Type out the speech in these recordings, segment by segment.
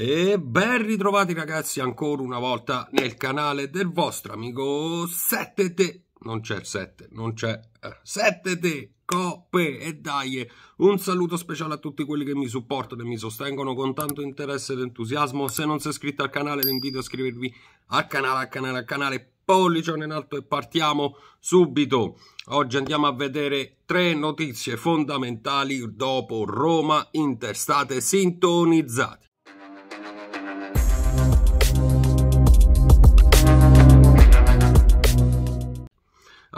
E ben ritrovati ragazzi ancora una volta nel canale del vostro amico 7T. Non c'è 7, non c'è 7T, eh, coppe e dai. Eh, un saluto speciale a tutti quelli che mi supportano e mi sostengono con tanto interesse ed entusiasmo. Se non sei iscritto al canale vi invito a iscrivervi al canale, al canale, al canale pollicione in alto e partiamo subito. Oggi andiamo a vedere tre notizie fondamentali dopo Roma Inter State sintonizzati.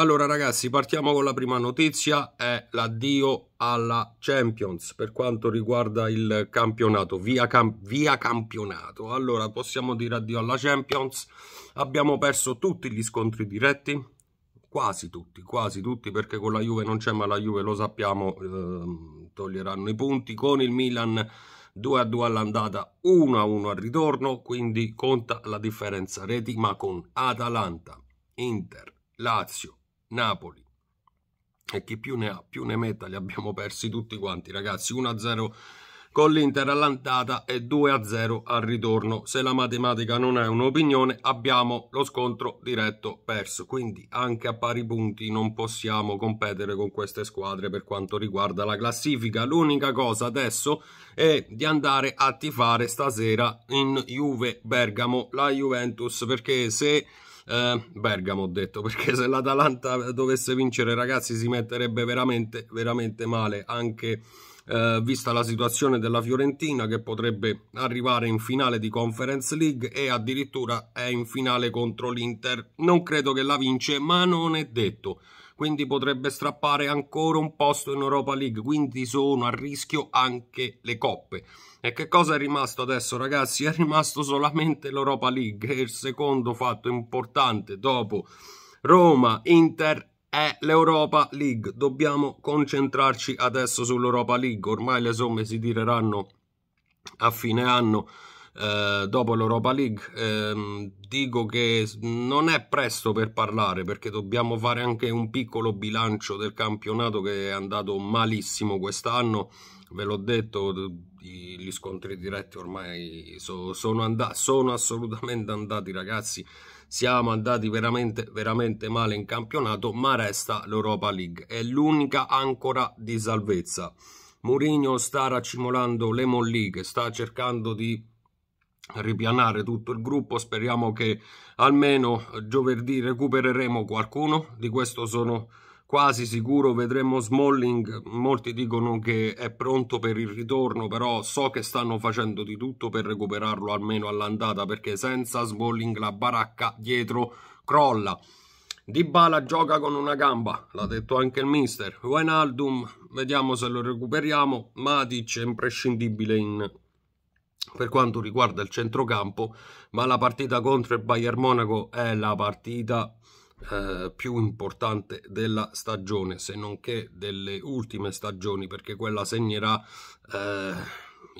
Allora ragazzi partiamo con la prima notizia, è l'addio alla Champions per quanto riguarda il campionato, via, cam via, campionato. Allora possiamo dire addio alla Champions, abbiamo perso tutti gli scontri diretti, quasi tutti, quasi tutti perché con la Juve non c'è ma la Juve lo sappiamo eh, toglieranno i punti, con il Milan 2 a 2 all'andata, 1 a 1 al ritorno, quindi conta la differenza reti ma con Atalanta, Inter, Lazio, Napoli. E chi più ne ha più ne metta, li abbiamo persi tutti quanti, ragazzi. 1-0 con l'Inter all'antata e 2-0 al ritorno. Se la matematica non è un'opinione, abbiamo lo scontro diretto perso. Quindi anche a pari punti non possiamo competere con queste squadre per quanto riguarda la classifica. L'unica cosa adesso è di andare a tifare stasera in Juve Bergamo la Juventus perché se eh, Bergamo ho detto, perché se l'Atalanta dovesse vincere ragazzi si metterebbe veramente, veramente male anche eh, vista la situazione della Fiorentina che potrebbe arrivare in finale di Conference League e addirittura è in finale contro l'Inter. Non credo che la vince, ma non è detto. Quindi potrebbe strappare ancora un posto in Europa League, quindi sono a rischio anche le coppe. E che cosa è rimasto adesso, ragazzi? È rimasto solamente l'Europa League, è il secondo fatto importante dopo Roma, Inter è l'Europa League. Dobbiamo concentrarci adesso sull'Europa League. Ormai le somme si tireranno a fine anno. Eh, dopo l'Europa League eh, dico che non è presto per parlare perché dobbiamo fare anche un piccolo bilancio del campionato che è andato malissimo quest'anno ve l'ho detto, gli scontri diretti ormai so, sono, andati, sono assolutamente andati ragazzi, siamo andati veramente, veramente male in campionato, ma resta l'Europa League, è l'unica ancora di salvezza. Mourinho sta raccimolando le molliche, sta cercando di ripianare tutto il gruppo, speriamo che almeno giovedì recupereremo qualcuno, di questo sono quasi sicuro vedremo Smalling, molti dicono che è pronto per il ritorno, però so che stanno facendo di tutto per recuperarlo almeno all'andata, perché senza Smalling la baracca dietro crolla. Dybala gioca con una gamba, l'ha detto anche il mister. Wijnaldum, vediamo se lo recuperiamo. Matic è imprescindibile in... per quanto riguarda il centrocampo, ma la partita contro il Bayern Monaco è la partita eh, più importante della stagione, se non che delle ultime stagioni, perché quella segnerà eh,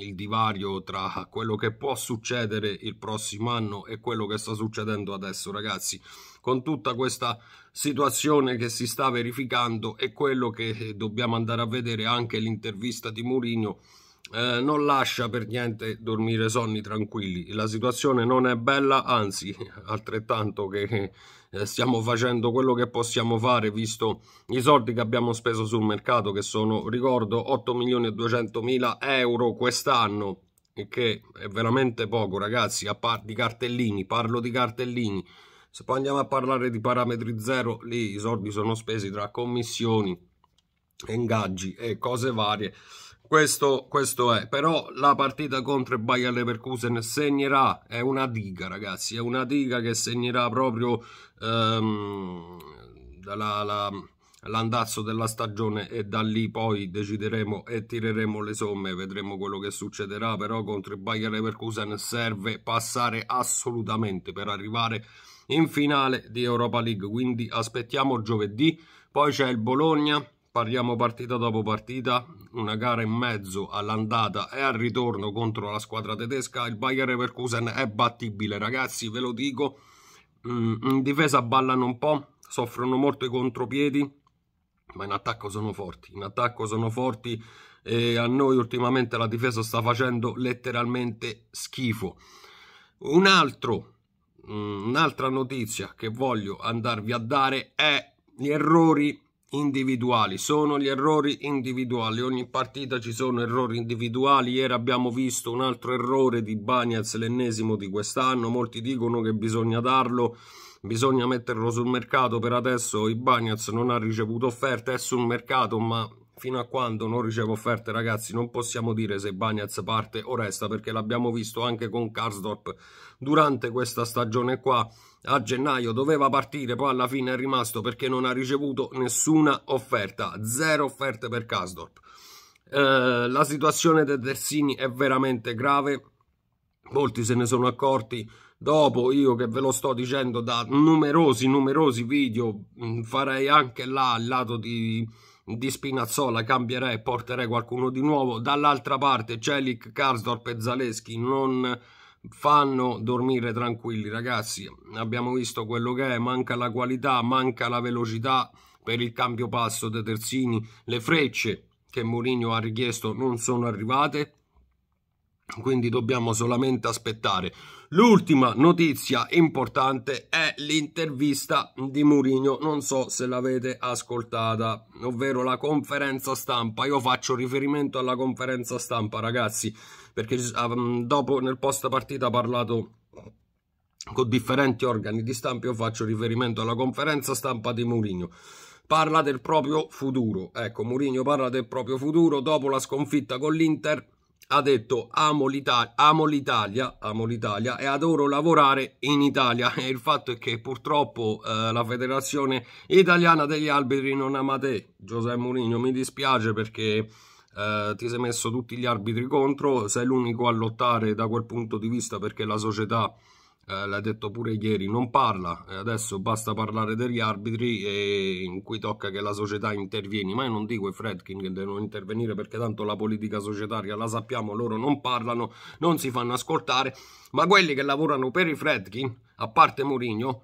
il divario tra quello che può succedere il prossimo anno e quello che sta succedendo adesso, ragazzi. Con tutta questa situazione che si sta verificando e quello che eh, dobbiamo andare a vedere anche l'intervista di Mourinho eh, non lascia per niente dormire sonni tranquilli. La situazione non è bella, anzi, altrettanto che eh, stiamo facendo quello che possiamo fare, visto i soldi che abbiamo speso sul mercato, che sono, ricordo, 8 milioni e 200 mila euro quest'anno, che è veramente poco, ragazzi, a parte di cartellini, parlo di cartellini. Se poi andiamo a parlare di parametri zero, lì i soldi sono spesi tra commissioni, ingaggi e cose varie. Questo, questo, è, però la partita contro il Bayer Leverkusen segnerà, è una diga ragazzi, è una diga che segnerà proprio um, l'andazzo della stagione e da lì poi decideremo e tireremo le somme, vedremo quello che succederà, però contro il Bayer Leverkusen serve passare assolutamente per arrivare in finale di Europa League, quindi aspettiamo giovedì, poi c'è il Bologna parliamo partita dopo partita, una gara in mezzo all'andata e al ritorno contro la squadra tedesca, il Bayer Leverkusen è battibile ragazzi, ve lo dico, mm, in difesa ballano un po', soffrono molto i contropiedi, ma in attacco sono forti, in attacco sono forti e a noi ultimamente la difesa sta facendo letteralmente schifo. Un altro, mm, un'altra notizia che voglio andarvi a dare è gli errori individuali sono gli errori individuali ogni partita ci sono errori individuali ieri abbiamo visto un altro errore di Bagnaz l'ennesimo di quest'anno molti dicono che bisogna darlo bisogna metterlo sul mercato per adesso Ibagnez non ha ricevuto offerte è sul mercato ma Fino a quando non ricevo offerte, ragazzi, non possiamo dire se Bagnaz parte o resta, perché l'abbiamo visto anche con Karsdorp durante questa stagione qua. A gennaio doveva partire, poi alla fine è rimasto perché non ha ricevuto nessuna offerta. Zero offerte per Karsdorp. Eh, la situazione dei Tersini è veramente grave. Molti se ne sono accorti dopo io che ve lo sto dicendo da numerosi numerosi video mm, farei anche là al lato di di Spinazzola cambierei e porterei qualcuno di nuovo. Dall'altra parte Celic, Karsdorp e Zaleschi non fanno dormire tranquilli, ragazzi. Abbiamo visto quello che è, manca la qualità, manca la velocità per il cambio passo dei terzini, le frecce che Mourinho ha richiesto non sono arrivate quindi dobbiamo solamente aspettare. L'ultima notizia importante è l'intervista di Mourinho, non so se l'avete ascoltata, ovvero la conferenza stampa. Io faccio riferimento alla conferenza stampa, ragazzi, perché um, dopo nel post partita ha parlato con differenti organi di stampa, io faccio riferimento alla conferenza stampa di Mourinho parla del proprio futuro. Ecco, Mourinho parla del proprio futuro dopo la sconfitta con l'Inter ha detto amo l'Italia, amo l'Italia, amo l'Italia e adoro lavorare in Italia e il fatto è che purtroppo eh, la federazione italiana degli arbitri non ama te Giuseppe Mourinho mi dispiace perché eh, ti sei messo tutti gli arbitri contro sei l'unico a lottare da quel punto di vista perché la società eh, l'ha detto pure ieri, non parla, adesso basta parlare degli arbitri in cui tocca che la società intervieni, ma io non dico i Fredkin che devono intervenire perché tanto la politica societaria la sappiamo, loro non parlano, non si fanno ascoltare, ma quelli che lavorano per i Fredkin, a parte Mourinho,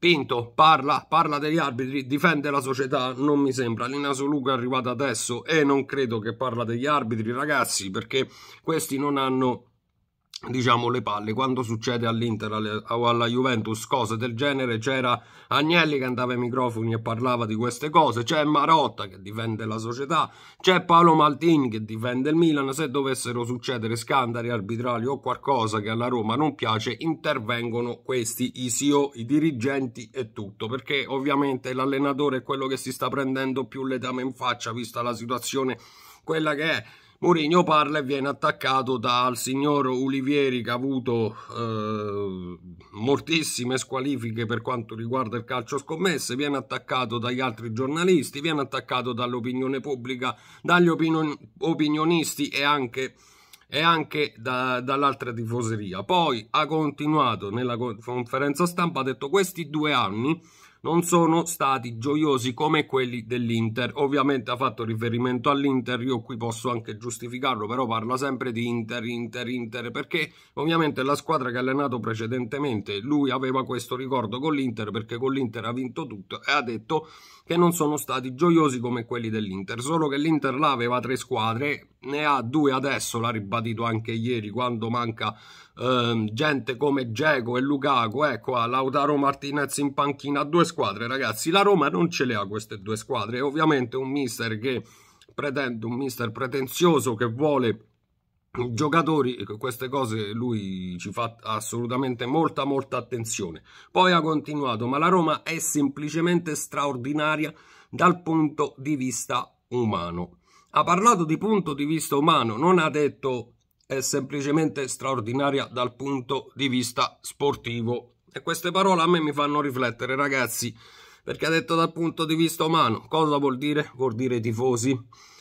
Pinto parla, parla degli arbitri, difende la società, non mi sembra. Lina Soluca è arrivata adesso e non credo che parla degli arbitri, ragazzi, perché questi non hanno diciamo le palle quando succede all'Inter o alla Juventus cose del genere c'era Agnelli che andava ai microfoni e parlava di queste cose c'è Marotta che difende la società c'è Paolo Maldini che difende il Milan se dovessero succedere scandali arbitrali o qualcosa che alla Roma non piace intervengono questi i CEO i dirigenti e tutto perché ovviamente l'allenatore è quello che si sta prendendo più le dame in faccia vista la situazione quella che è Mourinho parla e viene attaccato dal signor Ulivieri che ha avuto eh, moltissime squalifiche per quanto riguarda il calcio scommesse, viene attaccato dagli altri giornalisti, viene attaccato dall'opinione pubblica, dagli opinion opinionisti e anche e anche da, dall'altra tifoseria. Poi ha continuato nella conferenza stampa, ha detto questi due anni non sono stati gioiosi come quelli dell'Inter. Ovviamente ha fatto riferimento all'Inter, io qui posso anche giustificarlo, però parla sempre di Inter, Inter, Inter, perché ovviamente la squadra che ha allenato precedentemente, lui aveva questo ricordo con l'Inter perché con l'Inter ha vinto tutto e ha detto che non sono stati gioiosi come quelli dell'Inter, solo che l'Inter là aveva tre squadre, ne ha due adesso, l'ha ribadito anche ieri quando manca ehm, gente come Geco e Lukaku, ecco qua, Lautaro Martinez in panchina, due squadre ragazzi, la Roma non ce le ha queste due squadre, e ovviamente un mister che pretende, un mister pretenzioso che vuole giocatori, queste cose lui ci fa assolutamente molta molta attenzione. Poi ha continuato, ma la Roma è semplicemente straordinaria dal punto di vista umano. Ha parlato di punto di vista umano, non ha detto è semplicemente straordinaria dal punto di vista sportivo. E queste parole a me mi fanno riflettere, ragazzi, perché ha detto dal punto di vista umano. Cosa vuol dire? Vuol dire tifosi,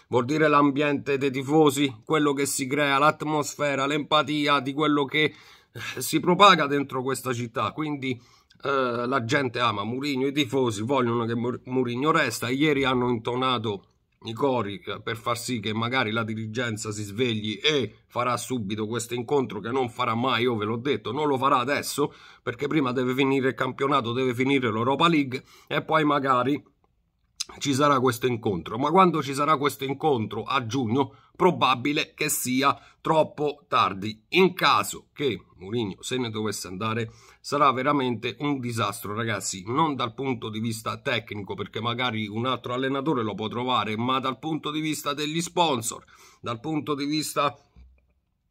vuol dire l'ambiente dei tifosi, quello che si crea, l'atmosfera, l'empatia di quello che eh, si propaga dentro questa città. Quindi eh, la gente ama Murigno, i tifosi vogliono che Mur Murigno resta. Ieri hanno intonato i cori per far sì che magari la dirigenza si svegli e farà subito questo incontro che non farà mai, io ve l'ho detto, non lo farà adesso perché prima deve finire il campionato, deve finire l'Europa League e poi magari ci sarà questo incontro, ma quando ci sarà questo incontro a giugno probabile che sia troppo tardi. In caso che Mourinho se ne dovesse andare sarà veramente un disastro ragazzi, non dal punto di vista tecnico perché magari un altro allenatore lo può trovare, ma dal punto di vista degli sponsor, dal punto di vista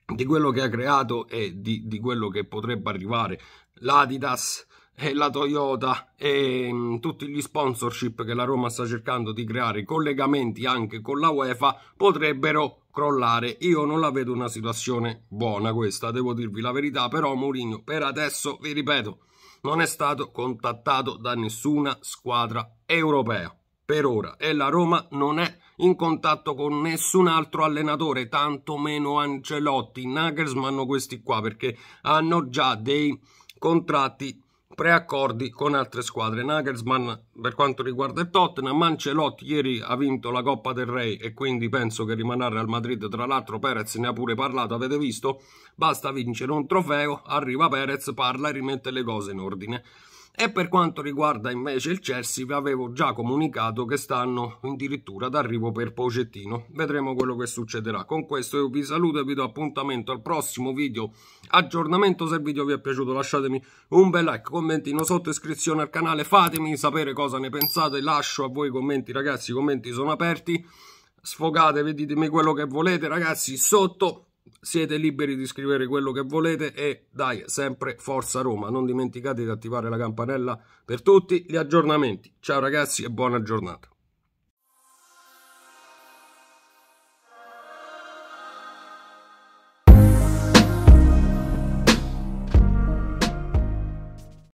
di quello che ha creato e di, di quello che potrebbe arrivare l'Adidas e la Toyota e mm, tutti gli sponsorship che la Roma sta cercando di creare, collegamenti anche con la UEFA, potrebbero crollare. Io non la vedo una situazione buona questa, devo dirvi la verità, però Mourinho per adesso, vi ripeto, non è stato contattato da nessuna squadra europea. Per ora e la Roma non è in contatto con nessun altro allenatore, tantomeno Ancelotti, Nagelsmann, questi qua, perché hanno già dei contratti preaccordi con altre squadre. Nagelsmann per quanto riguarda il Tottenham, Ancelotti ieri ha vinto la Coppa del Re e quindi penso che rimarrà al Madrid, tra l'altro Perez ne ha pure parlato, avete visto? Basta vincere un trofeo, arriva Perez, parla e rimette le cose in ordine. E per quanto riguarda invece il Chelsea, vi avevo già comunicato che stanno addirittura d'arrivo per Pocettino. Vedremo quello che succederà. Con questo io vi saluto e vi do appuntamento al prossimo video aggiornamento. Se il video vi è piaciuto lasciatemi un bel like, commentino sotto, iscrizione al canale, fatemi sapere cosa ne pensate. Lascio a voi i commenti ragazzi, i commenti sono aperti. Sfogatevi, ditemi quello che volete ragazzi sotto siete liberi di scrivere quello che volete e dai, sempre Forza Roma. Non dimenticate di attivare la campanella per tutti gli aggiornamenti. Ciao ragazzi e buona giornata.